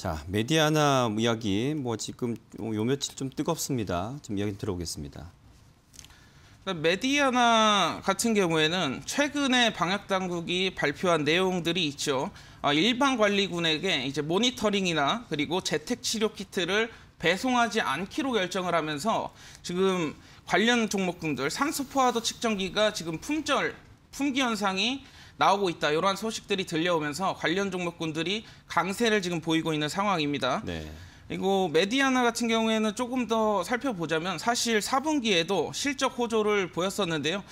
자, 메디아나 이야기 뭐 지금 요 며칠 좀 뜨겁습니다. 좀 이야기 들어보겠습니다. 그러니까 메디아나 같은 경우에는 최근에 방역 당국이 발표한 내용들이 있죠. 아, 일반 관리군에게 이제 모니터링이나 그리고 재택 치료 키트를 배송하지 않기로 결정을 하면서 지금 관련 종목군들 상소포화도 측정기가 지금 품절 품귀 현상이 나오고 있다. 이러한 소식들이 들려오면서 관련 종목군들이 강세를 지금 보이고 있는 상황입니다. 네. 그리고 메디아나 같은 경우에는 조금 더 살펴보자면 사실 4분기에도 실적 호조를 보였었는데요.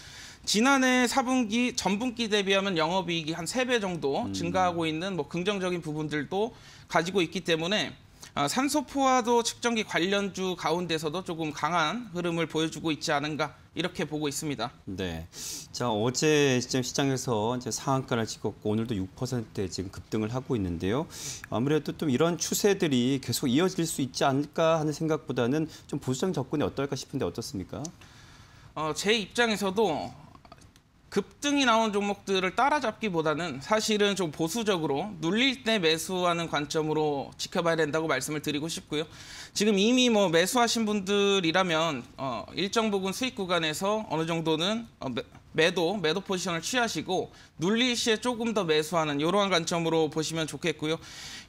지난해 4분기 전분기 대비하면 영업이익이 한 3배 정도 음. 증가하고 있는 뭐 긍정적인 부분들도 가지고 있기 때문에 아, 산소 포화도 측정기 관련주 가운데서도 조금 강한 흐름을 보여주고 있지 않은가 이렇게 보고 있습니다. 네. 자 어제 시점 시장에서 이제 상한가를 찍었고 오늘도 6 지금 급등을 하고 있는데요. 아무래도 좀 이런 추세들이 계속 이어질 수 있지 않을까 하는 생각보다는 좀 보수적 접근이 어떨까 싶은데 어떻습니까? 어, 제 입장에서도 급등이 나온 종목들을 따라잡기보다는 사실은 좀 보수적으로 눌릴 때 매수하는 관점으로 지켜봐야 된다고 말씀을 드리고 싶고요. 지금 이미 뭐 매수하신 분들이라면 어, 일정 부분 수익 구간에서 어느 정도는 어, 매, 매도, 매도 포지션을 취하시고 눌릴 시에 조금 더 매수하는 이러한 관점으로 보시면 좋겠고요.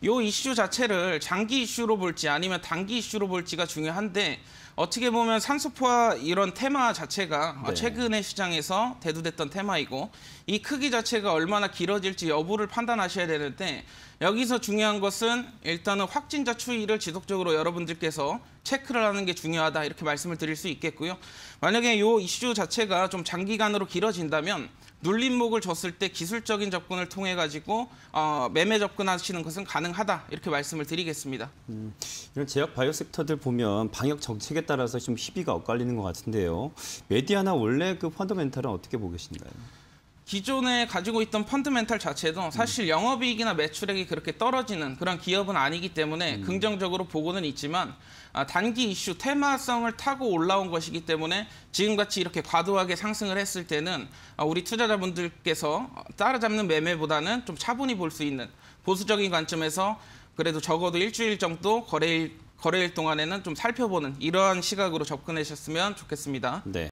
이 이슈 자체를 장기 이슈로 볼지 아니면 단기 이슈로 볼지가 중요한데 어떻게 보면 산소포화 이런 테마 자체가 네. 어, 최근의 시장에서 대두됐던 테마이고 이 크기 자체가 얼마나 길어질지 여부를 판단하셔야 되는데 여기서 중요한 것은 일단은 확진자 추이를 지속적으로 여러분들께서 체크를 하는 게 중요하다 이렇게 말씀을 드릴 수 있겠고요. 만약에 이 이슈 자체가 좀 장기간으로 길어진다면 눌림목을 줬을 때 기술적인 접근을 통해 가지고 어, 매매 접근하시는 것은 가능하다 이렇게 말씀을 드리겠습니다. 음, 이런 제약 바이오 섹터들 보면 방역 정책에 따라서 좀 희비가 엇갈리는 것 같은데요. 메디아나 원래 그 펀더멘탈은 어떻게 보고 계신가요? 기존에 가지고 있던 펀드멘탈 자체도 음. 사실 영업이익이나 매출액이 그렇게 떨어지는 그런 기업은 아니기 때문에 음. 긍정적으로 보고는 있지만 아, 단기 이슈 테마성을 타고 올라온 것이기 때문에 지금같이 이렇게 과도하게 상승을 했을 때는 아, 우리 투자자분들께서 따라잡는 매매보다는 좀 차분히 볼 수 있는 보수적인 관점에서 그래도 적어도 일주일 정도 거래일 거래일 동안에는 좀 살펴보는 이러한 시각으로 접근하셨으면 좋겠습니다. 네.